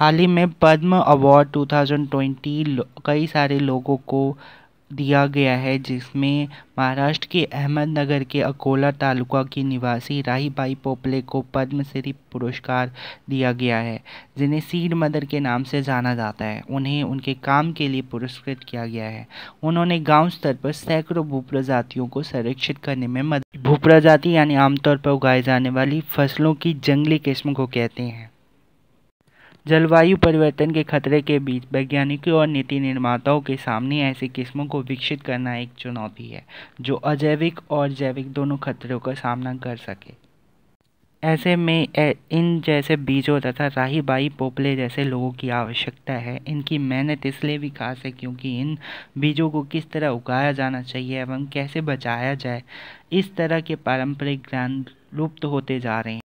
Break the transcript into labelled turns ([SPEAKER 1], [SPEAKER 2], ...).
[SPEAKER 1] हाल ही में पद्म अवार्ड 2020 कई सारे लोगों को दिया गया है जिसमें महाराष्ट्र के अहमदनगर के अकोला तालुका की निवासी राहीबाई पोपले को पद्मश्री पुरस्कार दिया गया है जिन्हें सीड मदर के नाम से जाना जाता है उन्हें उनके काम के लिए पुरस्कृत किया गया है उन्होंने गांव स्तर पर सैकड़ों भू प्रजातियों को संरक्षित करने में मदद भू प्रजाति यानी आमतौर पर उगाई जाने वाली फसलों की जंगली किस्म को कहते हैं जलवायु परिवर्तन के खतरे के बीच वैज्ञानिकों और नीति निर्माताओं के सामने ऐसी किस्मों को विकसित करना एक चुनौती है जो अजैविक और जैविक दोनों खतरों का सामना कर सके ऐसे में इन जैसे बीजों तथा राही बाई पोपले जैसे लोगों की आवश्यकता है इनकी मेहनत इसलिए भी खास है क्योंकि इन बीजों को किस तरह उगाया जाना चाहिए एवं कैसे बचाया जाए इस तरह के पारंपरिक ज्ञान लुप्त होते जा रहे हैं